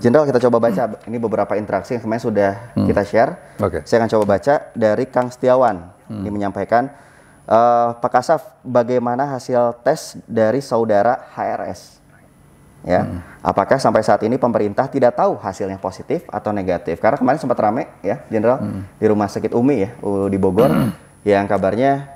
Jenderal kita coba baca hmm. ini beberapa interaksi yang kemarin sudah hmm. kita share. Okay. Saya akan coba baca dari Kang Setiawan. Hmm. Ini menyampaikan uh, Pak Kasaf bagaimana hasil tes dari saudara HRS? Ya, hmm. apakah sampai saat ini pemerintah tidak tahu hasilnya positif atau negatif? Karena kemarin sempat rame ya, Jenderal hmm. di Rumah Sakit Umi ya di Bogor hmm. yang kabarnya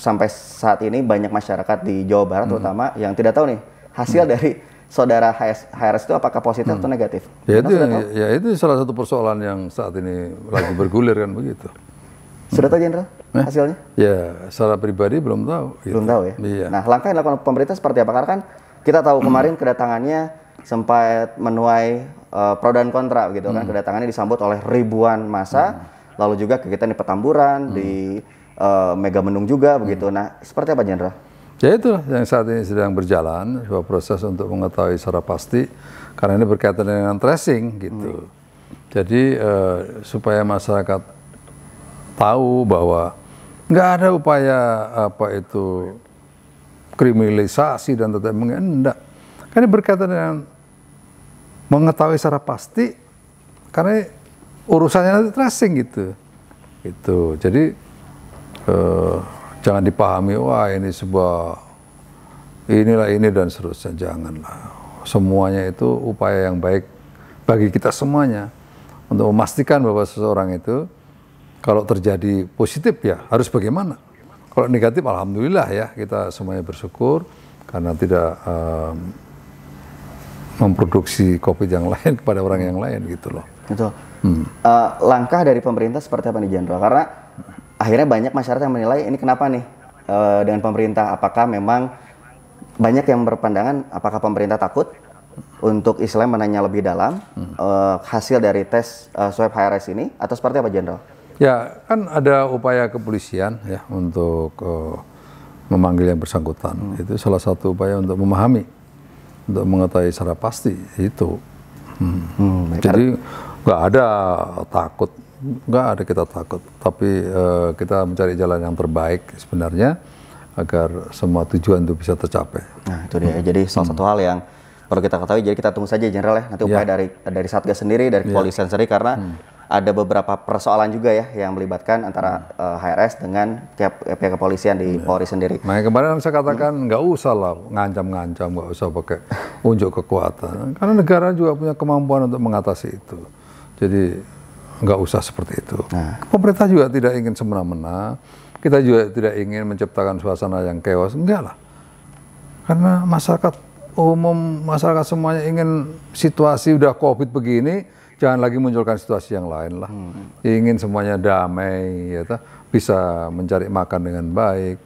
sampai saat ini banyak masyarakat di Jawa Barat hmm. terutama yang tidak tahu nih hasil hmm. dari saudara HS, HRS itu apakah positif hmm. atau negatif? Ya itu, yang, ya itu salah satu persoalan yang saat ini lagi bergulir kan begitu. Sudah tahu Jenderal eh? hasilnya? Ya, secara pribadi belum tahu. Gitu. Belum tahu ya. Iya. Nah, langkah yang dilakukan pemerintah seperti apa? Karena kan kita tahu hmm. kemarin kedatangannya sempat menuai uh, pro dan kontra gitu kan. Hmm. Kedatangannya disambut oleh ribuan masa. Hmm. Lalu juga kegiatan di Petamburan, hmm. di uh, Megamendung juga begitu. Nah, seperti apa Jenderal? Ya itulah yang saat ini sedang berjalan sebuah proses untuk mengetahui secara pasti karena ini berkaitan dengan tracing gitu. Hmm. Jadi eh, supaya masyarakat tahu bahwa nggak ada upaya apa itu kriminalisasi dan tetap mengendak. Karena ini berkaitan dengan mengetahui secara pasti karena urusannya nanti tracing gitu. Itu. Jadi eh, Jangan dipahami, wah ini sebuah inilah ini dan seterusnya. Janganlah. Semuanya itu upaya yang baik bagi kita semuanya untuk memastikan bahwa seseorang itu kalau terjadi positif ya harus bagaimana. Kalau negatif alhamdulillah ya kita semuanya bersyukur karena tidak um, memproduksi kopi yang lain kepada orang yang lain gitu loh. Betul. Hmm. Uh, langkah dari pemerintah seperti apa nih Jenderal? Karena akhirnya banyak masyarakat yang menilai ini kenapa nih e, dengan pemerintah apakah memang banyak yang berpandangan apakah pemerintah takut untuk Islam menanya lebih dalam hmm. e, hasil dari tes e, swab HRS ini atau seperti apa Jenderal? Ya kan ada upaya kepolisian ya untuk e, memanggil yang bersangkutan hmm. itu salah satu upaya untuk memahami untuk mengetahui secara pasti itu. Hmm. Hmm, Jadi nggak ada takut nggak ada kita takut, tapi uh, kita mencari jalan yang terbaik sebenarnya agar semua tujuan itu bisa tercapai. Nah itu dia. Hmm. Jadi salah satu hmm. hal yang perlu kita ketahui. Jadi kita tunggu saja general ya nanti ya. upaya yeah. dari dari satgas sendiri, dari ya. kepolisian yeah. sendiri karena hmm. ada beberapa persoalan juga ya yang melibatkan antara uh, hmm. eh, HRS dengan pihak, eh, pihak kepolisian di yeah. Polri sendiri. Nah, yang kemarin saya katakan nggak hmm. usah lah ngancam-ngancam, nggak usah pakai unjuk kekuatan karena negara juga punya kemampuan untuk mengatasi itu. Jadi nggak usah seperti itu. Nah. Pemerintah juga tidak ingin semena-mena, kita juga tidak ingin menciptakan suasana yang chaos, enggak lah. Karena masyarakat umum, masyarakat semuanya ingin situasi udah covid begini, jangan lagi munculkan situasi yang lain lah. Hmm. Ingin semuanya damai, ya ta? bisa mencari makan dengan baik,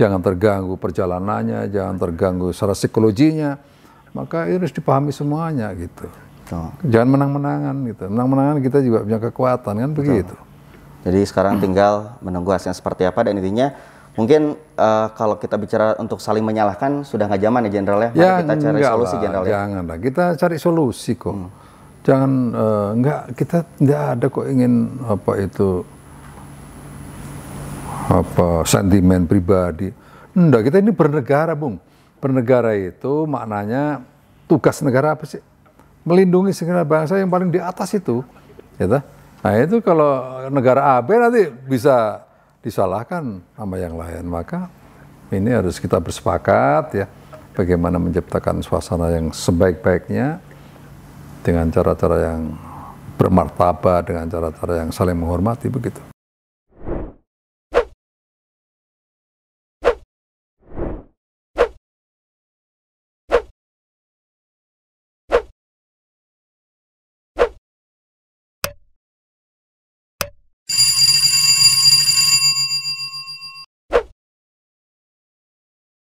jangan terganggu perjalanannya, jangan terganggu secara psikologinya. Maka ini harus dipahami semuanya gitu. Betul. Gitu. Jangan menang-menangan gitu. Menang-menangan kita juga punya kekuatan kan Betul. begitu. Jadi sekarang tinggal menunggu hasilnya seperti apa dan intinya mungkin uh, kalau kita bicara untuk saling menyalahkan sudah nggak zaman ya jenderal ya. ya kita cari solusi jenderal ya. Jangan lah, kita cari solusi kok. Hmm. Jangan uh, eh, nggak kita nggak ada kok ingin apa itu apa sentimen pribadi. Enggak, kita ini bernegara, Bung. Bernegara itu maknanya tugas negara apa sih? melindungi segenap bangsa yang paling di atas itu. Gitu. Nah itu kalau negara AB nanti bisa disalahkan sama yang lain. Maka ini harus kita bersepakat ya bagaimana menciptakan suasana yang sebaik-baiknya dengan cara-cara yang bermartabat, dengan cara-cara yang saling menghormati begitu.